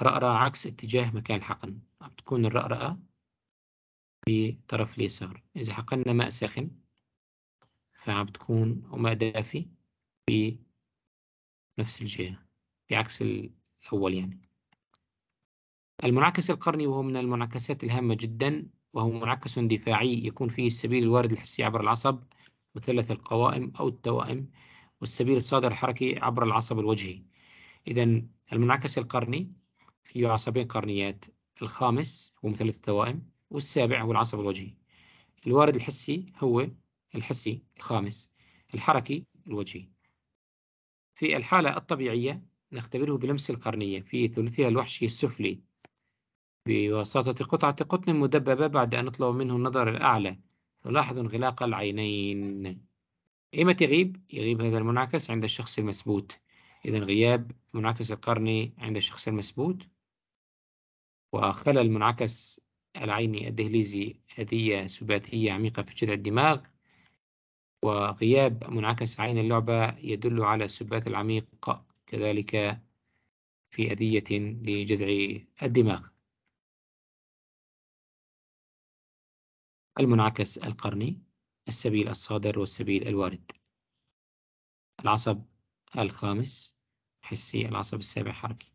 رأرأة عكس اتجاه مكان حقن عم الرأرأة في بطرف اليسار إذا حقنا ماء ساخن فعم وماء دافي بنفس الجهة بعكس الأول يعني المنعكس القرني وهو من المنعكسات الهامة جدا وهو منعكس دفاعي يكون فيه السبيل الوارد الحسي عبر العصب مثلث القوائم أو التوائم والسبيل الصادر الحركي عبر العصب الوجهي إذا المنعكس القرني فيه عصبين قرنيات الخامس هو مثلث التوائم والسابع هو العصب الوجهي الوارد الحسي هو الحسي الخامس الحركي الوجهي في الحالة الطبيعية نختبره بلمس القرنية في ثلثها الوحشي السفلي بواسطة قطعة قطن مدببة بعد أن نطلب منه النظر الأعلى نلاحظ انغلاق العينين إيمتى يغيب؟ يغيب هذا المنعكس عند الشخص المسبوت إذا غياب منعكس القرني عند الشخص المسبوت وخلل منعكس العيني الدهليزي أذية سباتية عميقة في جذع الدماغ وغياب منعكس عين اللعبة يدل على السبات العميق كذلك في أذية لجذع الدماغ المنعكس القرني السبيل الصادر والسبيل الوارد العصب الخامس حسي العصب السابع حركي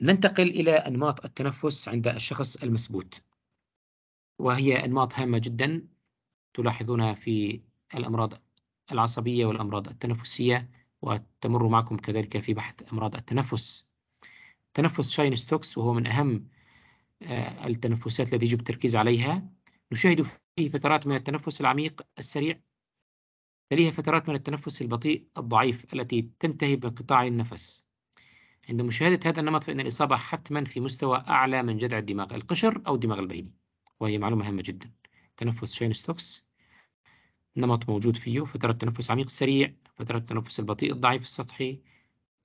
ننتقل إلى أنماط التنفس عند الشخص المسبوت وهي أنماط هامة جدا تلاحظونها في الأمراض العصبية والأمراض التنفسية وتمر معكم كذلك في بحث أمراض التنفس تنفس شاين ستوكس وهو من أهم آه، التنفسات التي يجب التركيز عليها نشاهد فيه فترات من التنفس العميق السريع تليها فترات من التنفس البطيء الضعيف التي تنتهي بانقطاع النفس عند مشاهدة هذا النمط فإن الإصابة حتما في مستوى أعلى من جذع الدماغ القشر أو الدماغ البيني وهي معلومة هامة جدا تنفس شينستوفس نمط موجود فيه فترة تنفس عميق سريع فترة تنفس البطيء الضعيف السطحي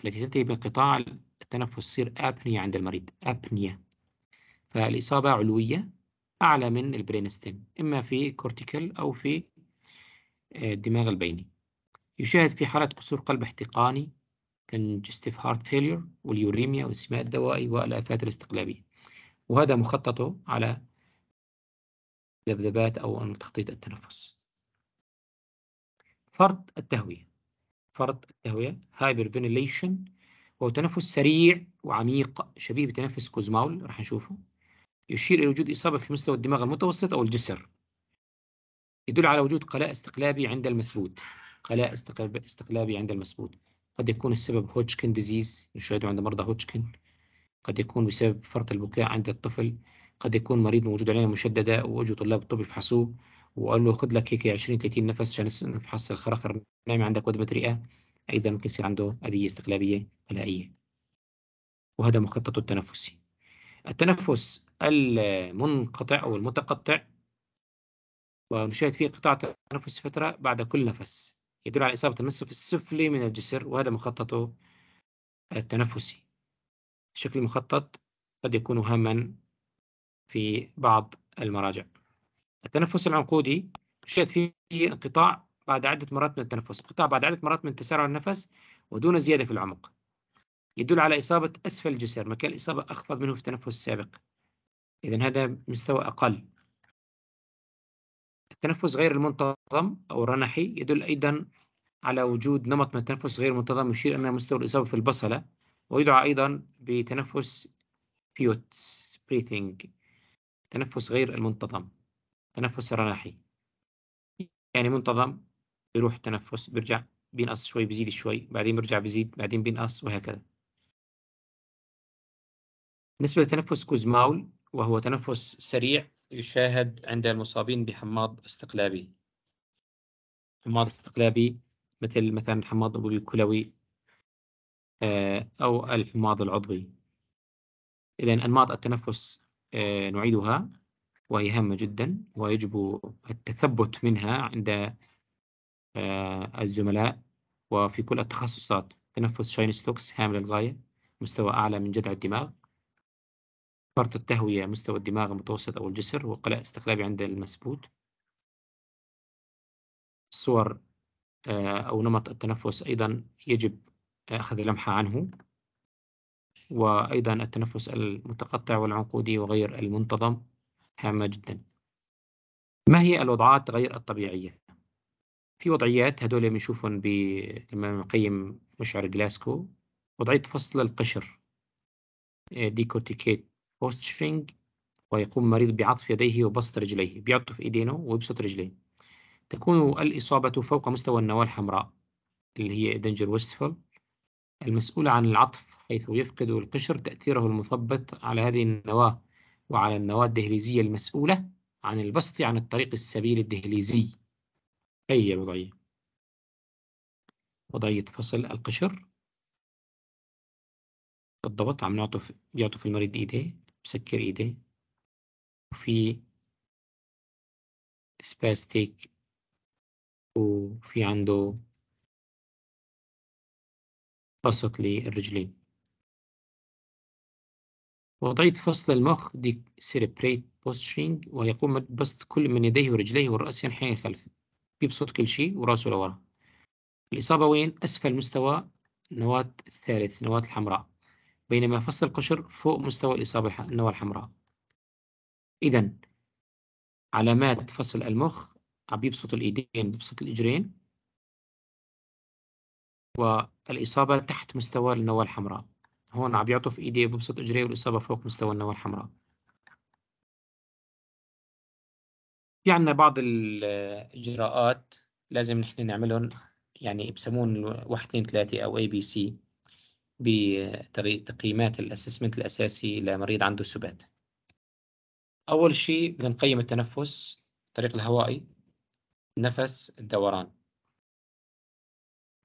التي تنتهي بانقطاع التنفس تصير أبنية عند المريض أبنية فالإصابة علوية أعلى من البرين ستيم إما في كورتيكال أو في آه، الدماغ البيني يشاهد في حالة قصور قلب احتقاني congestive heart failure واليوريميا والسماء الدوائي والآفات الاستقلابية وهذا مخططه على ذبذبات أو تخطيط التنفس فرط التهوية فرط التهوية hyperventilation وهو تنفس سريع وعميق شبيه بتنفس كوزماول راح نشوفه يشير إلى وجود إصابة في مستوى الدماغ المتوسط أو الجسر يدل على وجود قلاء استقلابي عند المثبوت قلاء استقلابي عند المثبوت قد يكون السبب هوتشكن ديزيز نشاهده عند مرضى هوتشكن قد يكون بسبب فرط البكاء عند الطفل قد يكون مريض موجود علينا مشددة وأجوا طلاب الطب يفحصوه وقال له خد لك هيك 20 30 نفس عشان نفحص الخرخ نعمل عندك ودمه رئة أيضا ممكن يصير عنده أذية استقلابية قلائيه وهذا مخططه التنفسي التنفس المنقطع أو المتقطع ونشاهد فيه قطاع تنفس فترة بعد كل نفس يدل على إصابة النصف السفلي من الجسر وهذا مخططه التنفسي شكل المخطط قد يكون هاما في بعض المراجع التنفس العنقودي يشاهد فيه انقطاع بعد عدة مرات من التنفس انقطاع بعد عدة مرات من تسارع النفس ودون زيادة في العمق يدل على إصابة أسفل الجسر مكان الإصابة أخفض منه في التنفس السابق إذا هذا مستوى أقل التنفس غير المنتظم أو الرنحي يدل أيضا على وجود نمط من التنفس غير منتظم يشير أن مستوى الإصابة في البصلة ويدعى أيضا بتنفس بيوتس بريثينج تنفس غير المنتظم تنفس رنحي يعني منتظم بيروح التنفس بيرجع بينقص شوي بيزيد شوي بعدين بيرجع بيزيد بعدين بينقص وهكذا بالنسبة لتنفس كوزماول وهو تنفس سريع يشاهد عند المصابين بحماض استقلابي حماض استقلابي مثل مثلا حماض الكلوي آه، أو الحماض العضوي إذا أنماط التنفس آه، نعيدها وهي هامة جدا ويجب التثبت منها عند آه، الزملاء وفي كل التخصصات تنفس شاينستوكس هام للغاية مستوى أعلى من جذع الدماغ فرط التهوية مستوى الدماغ المتوسط أو الجسر وقلاء استقلابي عند المسبوت صور آه، أو نمط التنفس أيضا يجب أخذ لمحة عنه وأيضا التنفس المتقطع والعنقودي وغير المنتظم هامة جدا ما هي الوضعات غير الطبيعية؟ في وضعيات هدول بنشوفهم ب... لما نقيم مشعر جلاسكو وضعية فصل القشر آه، ديكورتيكيت posturing ويقوم المريض بعطف يديه وبسط رجليه بيعطف إيدينه ويبسط رجليه تكون الإصابة فوق مستوى النواة الحمراء اللي هي دنجر wistful المسؤول عن العطف حيث يفقد القشر تأثيره المثبط على هذه النواة وعلى النواة الدهليزية المسؤولة عن البسط عن الطريق السبيل الدهليزي أي الوضعية وضعية فصل القشر بالضبط عم نعطف يعطف المريض إيديه بسكر ايديه وفي سباستيك وفي عنده بسط للرجلين وضعية فصل المخ دي سيربريت بوستشينج ويقوم ببسط كل من يديه ورجليه والرأس ينحني خلفه بيبسط كل شيء ورأسه لورا الإصابة وين؟ أسفل مستوى نواة الثالث نواة الحمراء بينما فص القشر فوق مستوى الإصابة النوى الحمراء إذا علامات فصل المخ عم بيبسط الإيدين بيبسط الإجرين والإصابة تحت مستوى النوى الحمراء هون عم يعطف إيديه ببسط إجريه والإصابة فوق مستوى النوى الحمراء في عنا بعض الإجراءات لازم نحن نعملهم يعني بسمون واحد اثنين ثلاثة أو أي بي سي بتقييمات الاسسمنت الاساسي لمريض عنده سبات اول شيء بنقيم التنفس الطريق الهوائي نفس الدوران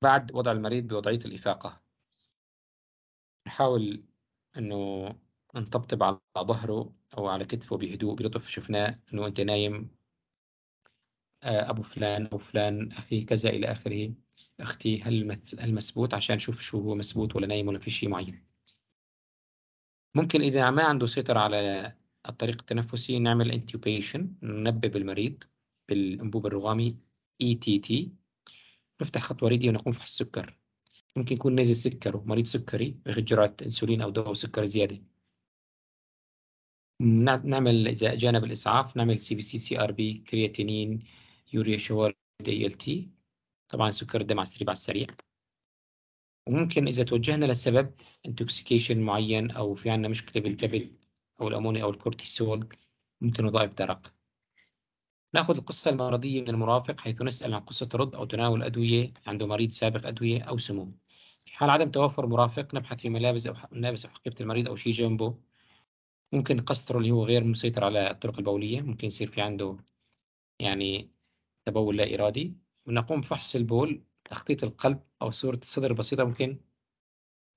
بعد وضع المريض بوضعية الإفاقة نحاول أنه نطبطب على ظهره أو على كتفه بهدوء بلطف شفناه أنه أنت نايم آه، أبو فلان ابو فلان أخي كذا إلى آخره اختي هل مثبوت عشان نشوف شو هو مثبوت ولا نايم ولا في شيء معين ممكن اذا ما عنده سيطرة على الطريق التنفسي نعمل انتوبيشن ننبب المريض بالانبوب الرغامي اي تي تي نفتح خط وريدي ونقوم فحص السكر ممكن يكون نازل سكر ومريض سكري بياخد جرعة انسولين او دواء سكر زيادة نعمل اذا جانب بالاسعاف نعمل سي بي سي سي ار بي كرياتينين يوريا شوال دي ال تي طبعا سكر الدم على السريع على السريع وممكن إذا توجهنا لسبب انتوكسيكيشن معين أو في عندنا مشكلة بالكبد أو الأمونيا أو الكورتيسول ممكن وظائف درق ناخذ القصة المرضية من المرافق حيث نسأل عن قصة رد أو تناول أدوية عنده مريض سابق أدوية أو سموم في حال عدم توفر مرافق نبحث في ملابس أو ملابس أو حقيبة المريض أو شيء جنبه ممكن قسطره اللي هو غير مسيطر على الطرق البولية ممكن يصير في عنده يعني تبول لا إرادي ونقوم بفحص البول تخطيط القلب أو صورة الصدر البسيطة ممكن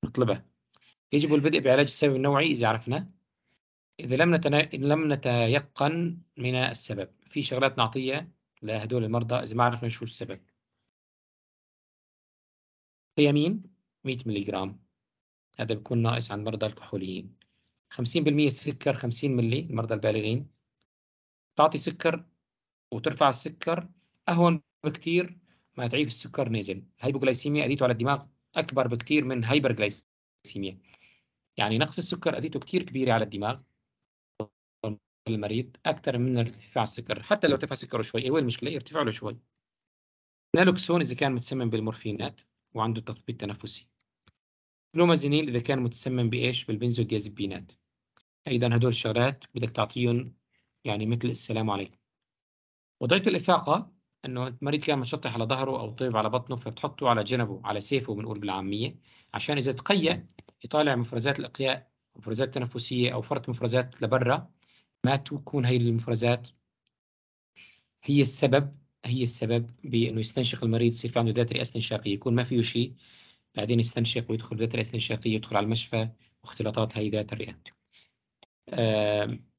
نطلبها يجب البدء بعلاج السبب النوعي إذا عرفنا إذا لم نتنا... لم نتيقن من السبب في شغلات نعطيها لهدول المرضى إذا ما عرفنا شو السبب ثيامين 100 ملغ هذا بيكون ناقص عند مرضى الكحوليين 50% سكر 50 ملي المرضى البالغين تعطي سكر وترفع السكر أهون بكتير ما تعيف السكر نازل هايبوغلايسيميا اذيته على الدماغ اكبر بكتير من هايبرغلايسيميا يعني نقص السكر اذيته كتير كبيره على الدماغ المريض اكثر من ارتفاع السكر حتى لو ارتفع سكره شوي ايه المشكله يرتفع إيه، له شوي نالوكسون اذا كان متسمم بالمورفينات وعنده تثبيط تنفسي فلومازينيل اذا كان متسمم بايش بالبنزوديازبينات ايضا هدول الشغلات بدك تعطيهم يعني مثل السلام عليكم وضعيه الافاقه انه المريض كان متشطح على ظهره او طيب على بطنه فبتحطه على جنبه على سيفه بنقول بالعاميه عشان اذا تقيأ يطالع مفرزات الاقياء مفرزات تنفسيه او فرط مفرزات لبرا ما تكون هي المفرزات هي السبب هي السبب بانه يستنشق المريض يصير في عنده ذات رئه استنشاقيه يكون ما فيه شيء بعدين يستنشق ويدخل ذات رئه استنشاقيه يدخل على المشفى واختلاطات هي ذات الرئه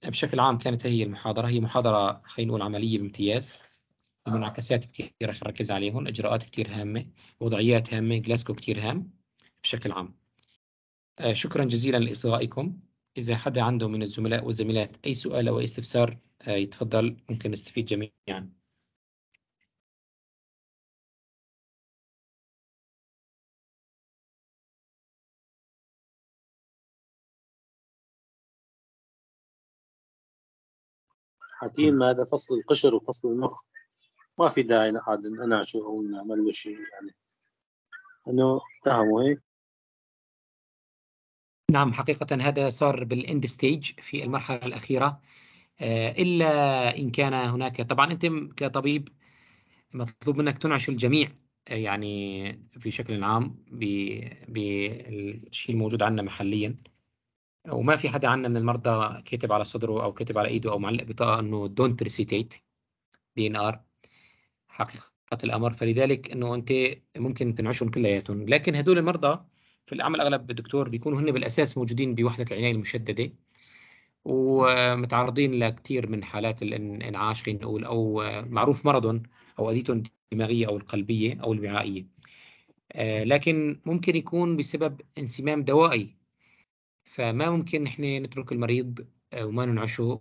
بشكل عام كانت هي المحاضره هي محاضره خلينا نقول عمليه بامتياز آه. منعكسات كثير رح نركز عليهم اجراءات كثير هامه وضعيات هامه جلاسكو كثير هام بشكل عام آه، شكرا جزيلا لاصغائكم اذا حدا عنده من الزملاء والزميلات اي سؤال او اي استفسار آه، يتفضل ممكن نستفيد جميعا حكيم هذا فصل القشر وفصل المخ ما في داعي لحد شو او نعمل له شيء يعني انه اتهموا هيك نعم حقيقة هذا صار بالاند ستيج في المرحلة الأخيرة آه، إلا إن كان هناك طبعا أنت كطبيب مطلوب منك تنعش الجميع آه، يعني في شكل عام بالشيء الموجود عندنا محليا وما في حدا عندنا من المرضى كاتب على صدره او كاتب على ايده او معلق بطاقه انه دونت ريسيتيت دي ان ار حقيقه الامر فلذلك انه انت ممكن تنعشهم كلياتهم لكن هدول المرضى في العمل اغلب الدكتور بيكونوا هن بالاساس موجودين بوحده العنايه المشدده ومتعرضين لكثير من حالات الانعاش خلينا نقول او معروف مرضهم او اذيتهم الدماغيه او القلبيه او الوعائيه آه، لكن ممكن يكون بسبب انسمام دوائي فما ممكن نحن نترك المريض آه، وما ننعشه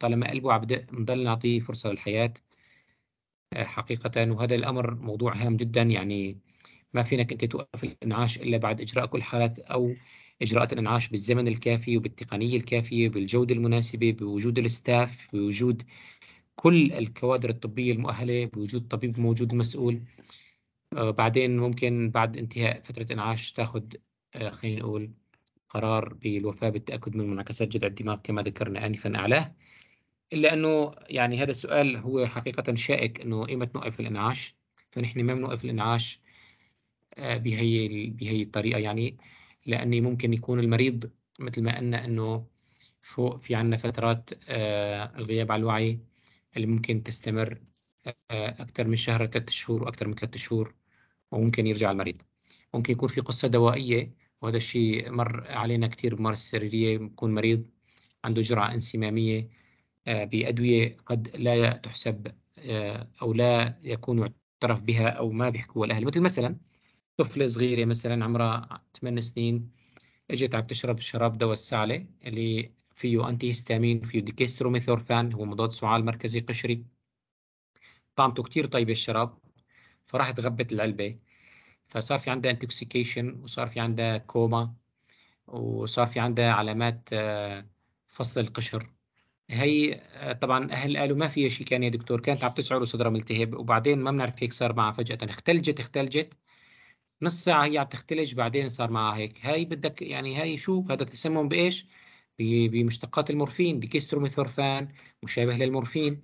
طالما قلبه عبد نضل نعطيه فرصه للحياه حقيقة وهذا الأمر موضوع هام جدا يعني ما فينك أنت توقف الإنعاش إلا بعد إجراء كل حالات أو إجراءات الإنعاش بالزمن الكافي وبالتقنية الكافية بالجودة المناسبة بوجود الستاف بوجود كل الكوادر الطبية المؤهلة بوجود طبيب موجود مسؤول آه، بعدين ممكن بعد انتهاء فترة إنعاش تاخذ آه، خلينا نقول قرار بالوفاة بالتأكد من منعكسات جذع الدماغ كما ذكرنا آنفا أعلاه إلا أنه يعني هذا السؤال هو حقيقة شائك أنه إيمتى نوقف الإنعاش فنحن ما بنوقف الإنعاش آه، بهي بهي الطريقة يعني لأني ممكن يكون المريض مثل ما قلنا أنه فوق في عنا فترات آه، الغياب على الوعي اللي ممكن تستمر آه، أكثر من شهر ثلاث شهور وأكثر من ثلاث شهور وممكن يرجع المريض ممكن يكون في قصة دوائية وهذا الشيء مر علينا كثير بالممارسة السريرية بكون مريض عنده جرعة انسمامية آه، بأدوية قد لا تحسب آه، أو لا يكون يعترف بها أو ما بيحكوها الأهل مثل مثلا طفلة صغيرة مثلا عمرها 8 سنين اجت عم تشرب شراب دواء السعلة اللي فيه أنتي هيستامين فيه ديكستروميثورفان هو مضاد سعال مركزي قشري طعمته كتير طيبة الشراب فراحت غبت العلبة فصار في عندها انتوكسيكيشن وصار في عندها كوما وصار في عندها علامات آه، فصل القشر هي آه، طبعا اهل قالوا ما في كان يا دكتور كانت عم تسعر وصدرها ملتهب وبعدين ما بنعرف هيك صار معها فجاه اختلجت اختلجت نص ساعه هي عم تختلج بعدين صار معها هيك هاي بدك يعني هاي شو هذا تسمم بايش بمشتقات المورفين ديكستروميثورفان مشابه للمورفين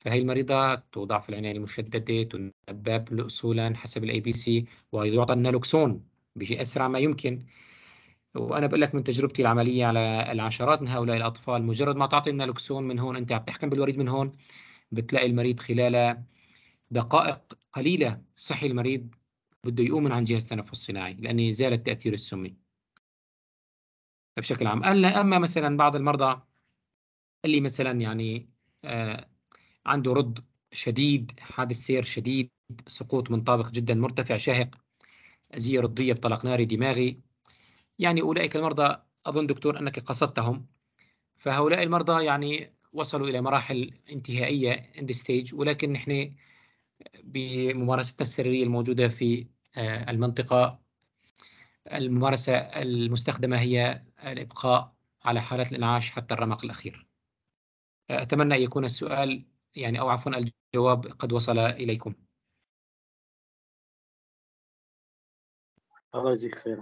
فهي المريضة توضع في العناية المشددة تنبب أصولا حسب الاي بي سي ويعطى النالوكسون بشيء أسرع ما يمكن وانا بقول لك من تجربتي العمليه على العشرات من هؤلاء الاطفال مجرد ما تعطي النالوكسون من هون انت عم تحقن بالوريد من هون بتلاقي المريض خلال دقائق قليله صحي المريض بده يقوم من عن جهاز التنفس الصناعي لان زال التاثير السمي بشكل عام اما مثلا بعض المرضى اللي مثلا يعني آه عنده رد شديد حادث سير شديد سقوط من طابق جدا مرتفع شاهق أذية رضيه بطلق ناري دماغي يعني أولئك المرضى أظن دكتور أنك قصدتهم فهؤلاء المرضى يعني وصلوا إلى مراحل انتهائية اند ستيج ولكن نحن بممارستنا السريرية الموجودة في آه، المنطقة الممارسة المستخدمة هي الإبقاء على حالات الإنعاش حتى الرمق الأخير آه، أتمنى أن يكون السؤال يعني أو عفوا الجواب قد وصل إليكم الله يجزيك خير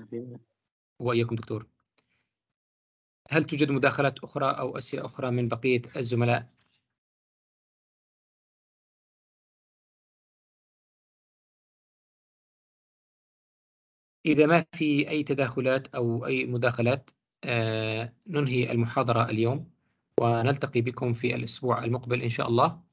وإياكم دكتور هل توجد مداخلات أخرى أو أسئلة أخرى من بقية الزملاء؟ إذا ما في أي تداخلات أو أي مداخلات آه، ننهي المحاضرة اليوم ونلتقي بكم في الأسبوع المقبل إن شاء الله